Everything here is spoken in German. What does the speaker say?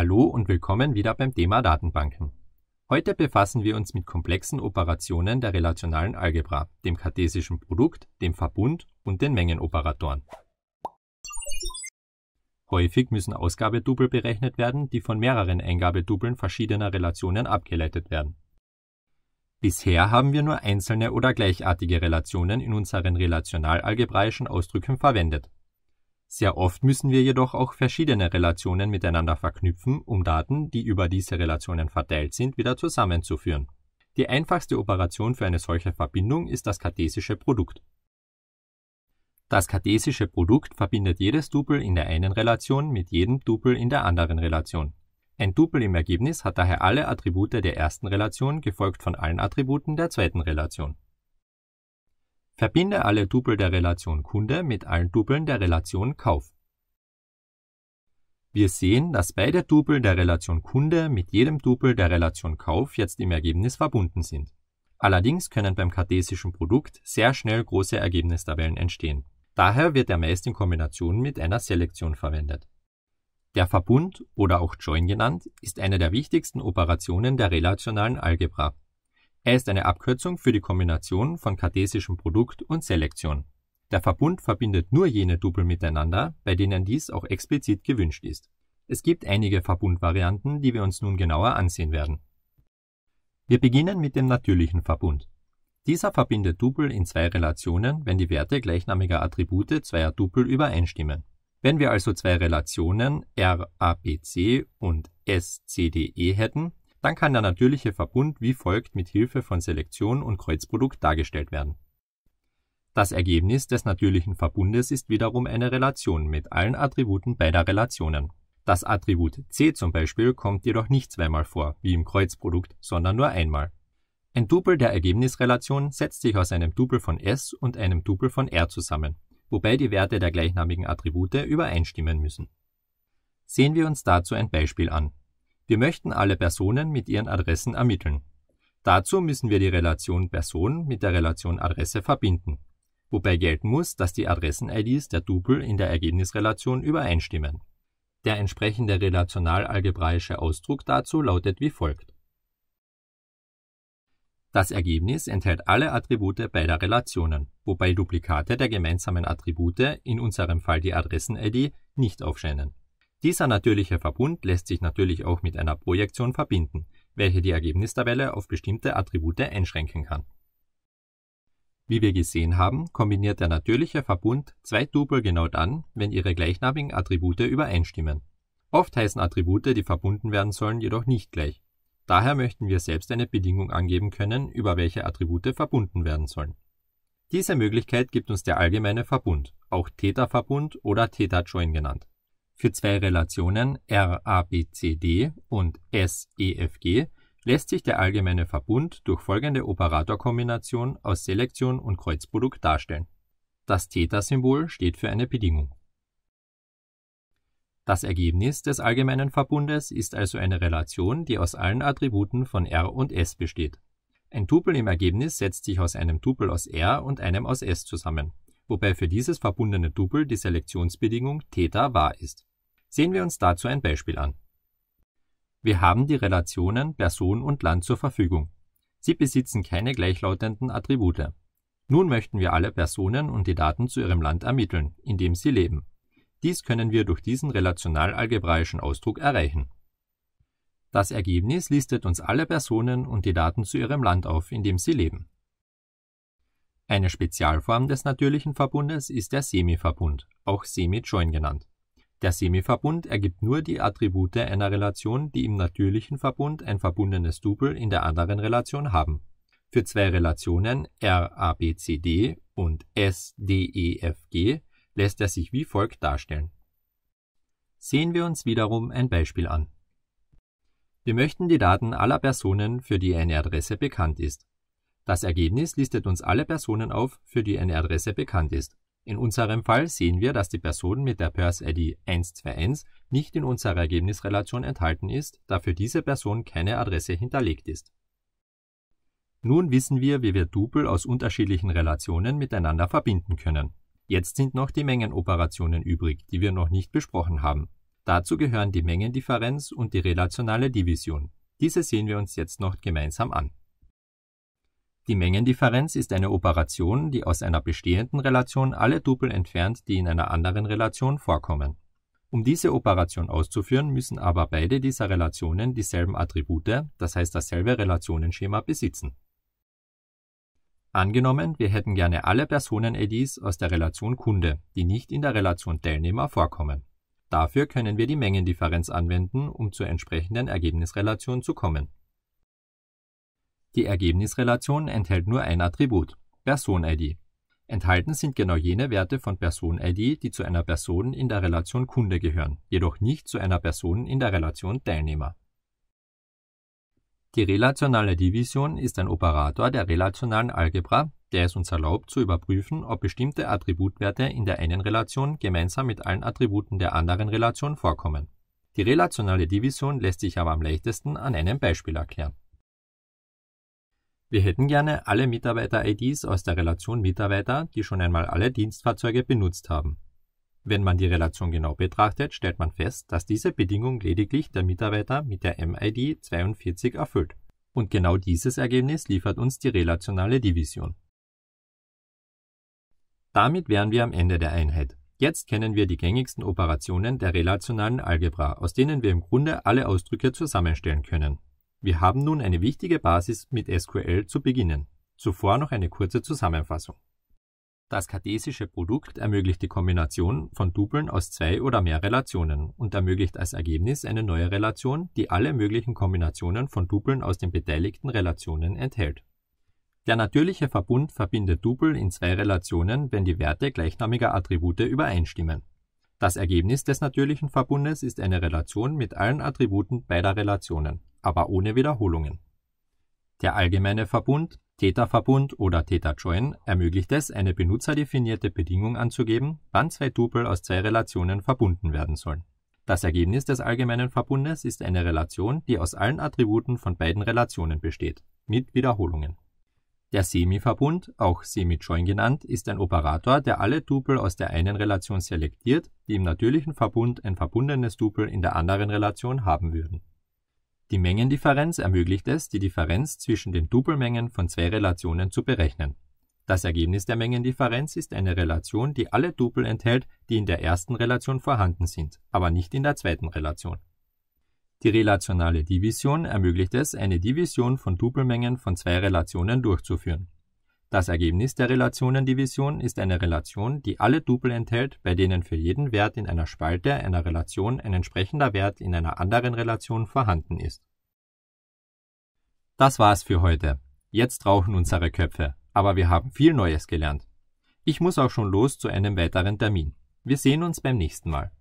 Hallo und willkommen wieder beim Thema Datenbanken. Heute befassen wir uns mit komplexen Operationen der relationalen Algebra, dem kartesischen Produkt, dem Verbund und den Mengenoperatoren. Häufig müssen Ausgabedubel berechnet werden, die von mehreren Eingabedubeln verschiedener Relationen abgeleitet werden. Bisher haben wir nur einzelne oder gleichartige Relationen in unseren relationalalgebraischen Ausdrücken verwendet. Sehr oft müssen wir jedoch auch verschiedene Relationen miteinander verknüpfen, um Daten, die über diese Relationen verteilt sind, wieder zusammenzuführen. Die einfachste Operation für eine solche Verbindung ist das kartesische Produkt. Das kartesische Produkt verbindet jedes Tupel in der einen Relation mit jedem Tupel in der anderen Relation. Ein Tupel im Ergebnis hat daher alle Attribute der ersten Relation gefolgt von allen Attributen der zweiten Relation. Verbinde alle Tupel der Relation Kunde mit allen Tupeln der Relation Kauf. Wir sehen, dass beide Tupel der Relation Kunde mit jedem Tupel der Relation Kauf jetzt im Ergebnis verbunden sind. Allerdings können beim kartesischen Produkt sehr schnell große Ergebnistabellen entstehen. Daher wird er meist in Kombination mit einer Selektion verwendet. Der Verbund oder auch Join genannt ist eine der wichtigsten Operationen der relationalen Algebra. Er ist eine Abkürzung für die Kombination von kartesischem Produkt und Selektion. Der Verbund verbindet nur jene Tupel miteinander, bei denen dies auch explizit gewünscht ist. Es gibt einige Verbundvarianten, die wir uns nun genauer ansehen werden. Wir beginnen mit dem natürlichen Verbund. Dieser verbindet Tupel in zwei Relationen, wenn die Werte gleichnamiger Attribute zweier Tupel übereinstimmen. Wenn wir also zwei Relationen RABC und SCDE hätten, dann kann der natürliche Verbund wie folgt mit Hilfe von Selektion und Kreuzprodukt dargestellt werden. Das Ergebnis des natürlichen Verbundes ist wiederum eine Relation mit allen Attributen beider Relationen. Das Attribut c zum Beispiel kommt jedoch nicht zweimal vor, wie im Kreuzprodukt, sondern nur einmal. Ein Tupel der Ergebnisrelation setzt sich aus einem Tupel von S und einem Tupel von R zusammen, wobei die Werte der gleichnamigen Attribute übereinstimmen müssen. Sehen wir uns dazu ein Beispiel an wir möchten alle Personen mit ihren Adressen ermitteln. Dazu müssen wir die Relation Person mit der Relation Adresse verbinden, wobei gelten muss, dass die Adressen-IDs der Tupel in der Ergebnisrelation übereinstimmen. Der entsprechende relational-algebraische Ausdruck dazu lautet wie folgt. Das Ergebnis enthält alle Attribute beider Relationen, wobei Duplikate der gemeinsamen Attribute, in unserem Fall die Adressen-ID, nicht aufscheinen. Dieser natürliche Verbund lässt sich natürlich auch mit einer Projektion verbinden, welche die Ergebnistabelle auf bestimmte Attribute einschränken kann. Wie wir gesehen haben, kombiniert der natürliche Verbund zwei Tupel genau dann, wenn ihre gleichnamigen Attribute übereinstimmen. Oft heißen Attribute, die verbunden werden sollen, jedoch nicht gleich. Daher möchten wir selbst eine Bedingung angeben können, über welche Attribute verbunden werden sollen. Diese Möglichkeit gibt uns der allgemeine Verbund, auch Täterverbund oder Täterjoin genannt. Für zwei Relationen R, A, B, C, D und S, E, F, G lässt sich der allgemeine Verbund durch folgende Operatorkombination aus Selektion und Kreuzprodukt darstellen. Das Theta-Symbol steht für eine Bedingung. Das Ergebnis des allgemeinen Verbundes ist also eine Relation, die aus allen Attributen von R und S besteht. Ein Tupel im Ergebnis setzt sich aus einem Tupel aus R und einem aus S zusammen wobei für dieses verbundene Double die Selektionsbedingung θ wahr ist. Sehen wir uns dazu ein Beispiel an. Wir haben die Relationen Person und Land zur Verfügung. Sie besitzen keine gleichlautenden Attribute. Nun möchten wir alle Personen und die Daten zu ihrem Land ermitteln, in dem sie leben. Dies können wir durch diesen relational-algebraischen Ausdruck erreichen. Das Ergebnis listet uns alle Personen und die Daten zu ihrem Land auf, in dem sie leben. Eine Spezialform des natürlichen Verbundes ist der Semiverbund, auch Semi-Join genannt. Der Semiverbund ergibt nur die Attribute einer Relation, die im natürlichen Verbund ein verbundenes Tupel in der anderen Relation haben. Für zwei Relationen RABCD und SDEFG lässt er sich wie folgt darstellen. Sehen wir uns wiederum ein Beispiel an. Wir möchten die Daten aller Personen, für die eine Adresse bekannt ist. Das Ergebnis listet uns alle Personen auf, für die eine Adresse bekannt ist. In unserem Fall sehen wir, dass die Person mit der Purse-ID 121 nicht in unserer Ergebnisrelation enthalten ist, da für diese Person keine Adresse hinterlegt ist. Nun wissen wir, wie wir Tupel aus unterschiedlichen Relationen miteinander verbinden können. Jetzt sind noch die Mengenoperationen übrig, die wir noch nicht besprochen haben. Dazu gehören die Mengendifferenz und die relationale Division. Diese sehen wir uns jetzt noch gemeinsam an. Die Mengendifferenz ist eine Operation, die aus einer bestehenden Relation alle Tupel entfernt, die in einer anderen Relation vorkommen. Um diese Operation auszuführen, müssen aber beide dieser Relationen dieselben Attribute, das heißt dasselbe Relationenschema, besitzen. Angenommen, wir hätten gerne alle Personen-IDs aus der Relation Kunde, die nicht in der Relation Teilnehmer vorkommen. Dafür können wir die Mengendifferenz anwenden, um zur entsprechenden Ergebnisrelation zu kommen. Die Ergebnisrelation enthält nur ein Attribut, Person-ID. Enthalten sind genau jene Werte von Person-ID, die zu einer Person in der Relation Kunde gehören, jedoch nicht zu einer Person in der Relation Teilnehmer. Die relationale Division ist ein Operator der relationalen Algebra, der es uns erlaubt zu überprüfen, ob bestimmte Attributwerte in der einen Relation gemeinsam mit allen Attributen der anderen Relation vorkommen. Die relationale Division lässt sich aber am leichtesten an einem Beispiel erklären. Wir hätten gerne alle Mitarbeiter-IDs aus der Relation Mitarbeiter, die schon einmal alle Dienstfahrzeuge benutzt haben. Wenn man die Relation genau betrachtet, stellt man fest, dass diese Bedingung lediglich der Mitarbeiter mit der MID 42 erfüllt. Und genau dieses Ergebnis liefert uns die relationale Division. Damit wären wir am Ende der Einheit. Jetzt kennen wir die gängigsten Operationen der relationalen Algebra, aus denen wir im Grunde alle Ausdrücke zusammenstellen können. Wir haben nun eine wichtige Basis mit SQL zu beginnen. Zuvor noch eine kurze Zusammenfassung. Das kartesische Produkt ermöglicht die Kombination von Tupeln aus zwei oder mehr Relationen und ermöglicht als Ergebnis eine neue Relation, die alle möglichen Kombinationen von Tupeln aus den beteiligten Relationen enthält. Der natürliche Verbund verbindet Tupel in zwei Relationen, wenn die Werte gleichnamiger Attribute übereinstimmen. Das Ergebnis des natürlichen Verbundes ist eine Relation mit allen Attributen beider Relationen aber ohne Wiederholungen. Der allgemeine Verbund, Täterverbund oder Täterjoin ermöglicht es, eine benutzerdefinierte Bedingung anzugeben, wann zwei Tupel aus zwei Relationen verbunden werden sollen. Das Ergebnis des allgemeinen Verbundes ist eine Relation, die aus allen Attributen von beiden Relationen besteht, mit Wiederholungen. Der Semi-Verbund, auch Semi-Join genannt, ist ein Operator, der alle Tupel aus der einen Relation selektiert, die im natürlichen Verbund ein verbundenes Tupel in der anderen Relation haben würden die Mengendifferenz ermöglicht es, die Differenz zwischen den Doppelmengen von zwei Relationen zu berechnen. Das Ergebnis der Mengendifferenz ist eine Relation, die alle Tupel enthält, die in der ersten Relation vorhanden sind, aber nicht in der zweiten Relation. Die relationale Division ermöglicht es, eine Division von Doppelmengen von zwei Relationen durchzuführen. Das Ergebnis der Relationendivision ist eine Relation, die alle Dupel enthält, bei denen für jeden Wert in einer Spalte einer Relation ein entsprechender Wert in einer anderen Relation vorhanden ist. Das war's für heute. Jetzt rauchen unsere Köpfe, aber wir haben viel Neues gelernt. Ich muss auch schon los zu einem weiteren Termin. Wir sehen uns beim nächsten Mal.